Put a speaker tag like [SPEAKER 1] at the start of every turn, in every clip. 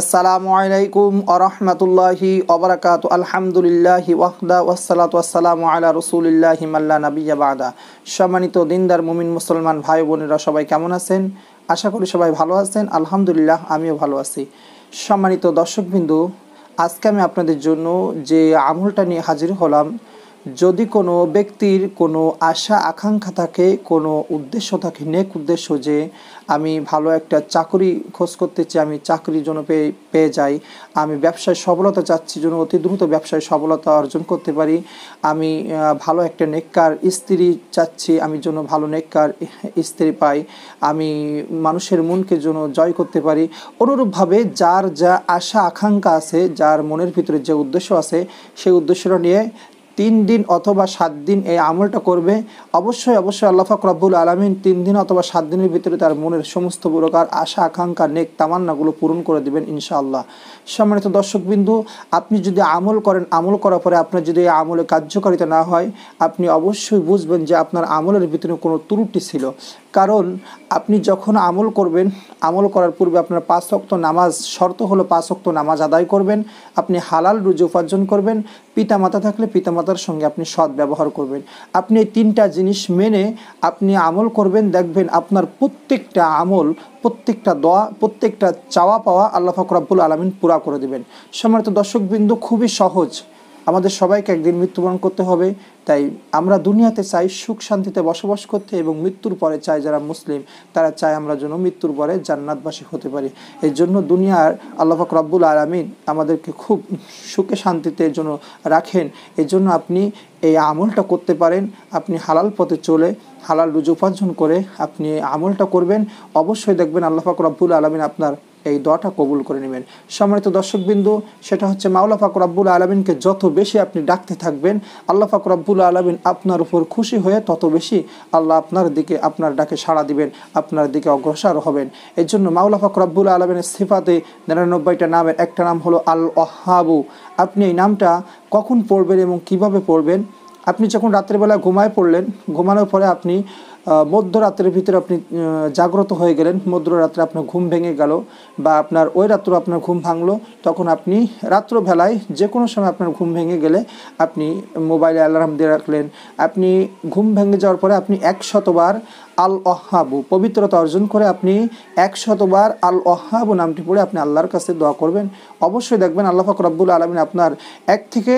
[SPEAKER 1] আসসালামু আলাইকুম আরহামতুল্লাহি অবরাকাত আলহামদুলিল্লাহি ওয়াহদা ওয়াসালাত ওয়াসালাম আলা রসুলিল্লাহি মাল্লা বাদা সম্মানিত দিনদার মুমিন মুসলমান ভাই বোনেরা সবাই কেমন আছেন আশা করি সবাই ভালো আছেন আলহামদুলিল্লাহ আমিও ভালো আছি সম্মানিত দর্শকবিন্দু আজকে আমি আপনাদের জন্য যে আমলটা নিয়ে হাজির হলাম যদি কোনো ব্যক্তির কোনো আশা আকাঙ্ক্ষা থাকে কোনো উদ্দেশ্য থাকে নেক উদ্দেশ্য যে আমি ভালো একটা চাকরি খোঁজ করতে চাই আমি চাকরির জন্য পেয়ে পেয়ে যাই আমি ব্যবসায় সফলতা চাচ্ছি জন্য অতি দ্রুত ব্যবসায় সফলতা অর্জন করতে পারি আমি ভালো একটা নেককার স্ত্রী চাচ্ছি আমি জন্য ভালো নেককার স্ত্রী পাই আমি মানুষের মনকে জন্য জয় করতে পারি অনুরূপভাবে যার যা আশা আকাঙ্ক্ষা আছে যার মনের ভিতরে যে উদ্দেশ্য আছে সেই উদ্দেশ্যটা নিয়ে তিন দিন অথবা সাত দিন এই আমলটা করবে অবশ্যই অবশ্যই আল্লাহ রব্বুল আলমিন তিন দিন অথবা সাত দিনের ভিতরে তার মনের সমস্ত প্রকার আশা আকাঙ্ক্ষা নেক তামান্নাগুলো পূরণ করে দেবেন ইনশাআল্লাহ সম্মানিত দর্শকবিন্দু আপনি যদি আমল করেন আমল করার পরে আপনার যদি এই আমলে কার্যকারিতা না হয় আপনি অবশ্যই বুঝবেন যে আপনার আমলের ভিতরে কোনো ত্রুটি ছিল কারণ আপনি যখন আমল করবেন আমল করার পূর্বে আপনার পাঁচ অক্ত নামাজ শর্ত হলো পাঁচ অক্ত নামাজ আদায় করবেন আপনি হালাল রুজি উপার্জন করবেন পিতামাতা থাকলে পিতামাতার সঙ্গে আপনি সৎ ব্যবহার করবেন আপনি এই তিনটা জিনিস মেনে আপনি আমল করবেন দেখবেন আপনার প্রত্যেকটা আমল প্রত্যেকটা দোয়া প্রত্যেকটা চাওয়া পাওয়া আল্লাহ ফকরাবুল আলমিন পুরা করে দেবেন সম্মানিত বিন্দু খুবই সহজ আমাদের সবাইকে একদিন মৃত্যুবরণ করতে হবে তাই আমরা দুনিয়াতে চাই সুখ শান্তিতে বসবাস করতে এবং মৃত্যুর পরে চাই যারা মুসলিম তারা চায় আমরা যেন মৃত্যুর পরে জান্নাতবাসী হতে পারি এর জন্য দুনিয়ার আল্লাহাক রব্বুল আলমিন আমাদেরকে খুব সুখে শান্তিতে যেন রাখেন এর জন্য আপনি এই আমলটা করতে পারেন আপনি হালাল পথে চলে হালাল রুজু উপার্জন করে আপনি আমলটা করবেন অবশ্যই দেখবেন আল্লাহাক রব্বুল আলমিন আপনার এই দোয়াটা কবুল করে নেবেন সম্মানিত দর্শকবিন্দু সেটা হচ্ছে মাওলা ফাকর আব্বুল আলমিনকে যত বেশি আপনি ডাকতে থাকবেন আল্লাহ ফাকর আব্বুল আলমিন আপনার উপর খুশি হয়ে তত বেশি আল্লাহ আপনার দিকে আপনার ডাকে সাড়া দিবেন আপনার দিকে অগ্রসর হবেন এর জন্য মাওলা ফাকর আব্বুল আলমিনের সিফাতে নিরানব্বইটা নামের একটা নাম হলো আল ওহাবু আপনি এই নামটা কখন পড়বেন এবং কিভাবে পড়বেন আপনি যখন রাত্রেবেলা ঘুমায় পড়লেন ঘুমানোর পরে আপনি মধ্যরাত্রের ভিতরে আপনি জাগ্রত হয়ে গেলেন মধ্যরাত্রে আপনার ঘুম ভেঙে গেল বা আপনার ওই রাত্র আপনার ঘুম ভাঙলো তখন আপনি রাত্রবেলায় যে কোনো সময় আপনার ঘুম ভেঙে গেলে আপনি মোবাইলে অ্যালার্ম দিয়ে রাখলেন আপনি ঘুম ভেঙে যাওয়ার পরে আপনি একশতবার আল অহাবু পবিত্রতা অর্জন করে আপনি একশতবার আল অহাবু নামটি পড়ে আপনি আল্লাহর কাছে দোয়া করবেন অবশ্যই দেখবেন আল্লাহ ফাক রব্বুল আলমিন আপনার এক থেকে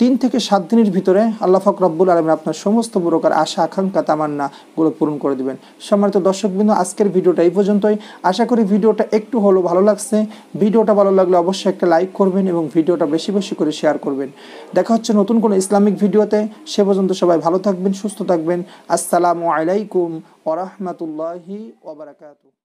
[SPEAKER 1] তিন থেকে সাত দিনের ভিতরে আল্লাহ ফাক রব্বুল আলমিন আপনার সমস্ত প্রকার আশা আকাঙ্ক্ষা তামান্না গুলো পূরণ করে দিবেন সম্মানিত দর্শকবৃন্দ আজকের ভিডিওটা এই পর্যন্তই আশা করি ভিডিওটা একটু হলো ভালো লাগছে ভিডিওটা ভালো লাগলে অবশ্যই একটা লাইক করবেন এবং ভিডিওটা বেশি বেশি করে শেয়ার করবেন দেখা হচ্ছে নতুন কোনো ইসলামিক ভিডিওতে সে পর্যন্ত সবাই ভালো থাকবেন সুস্থ থাকবেন আসসালামু আলাইকুম ওরহমতুল্লাহি ওবরাকাতু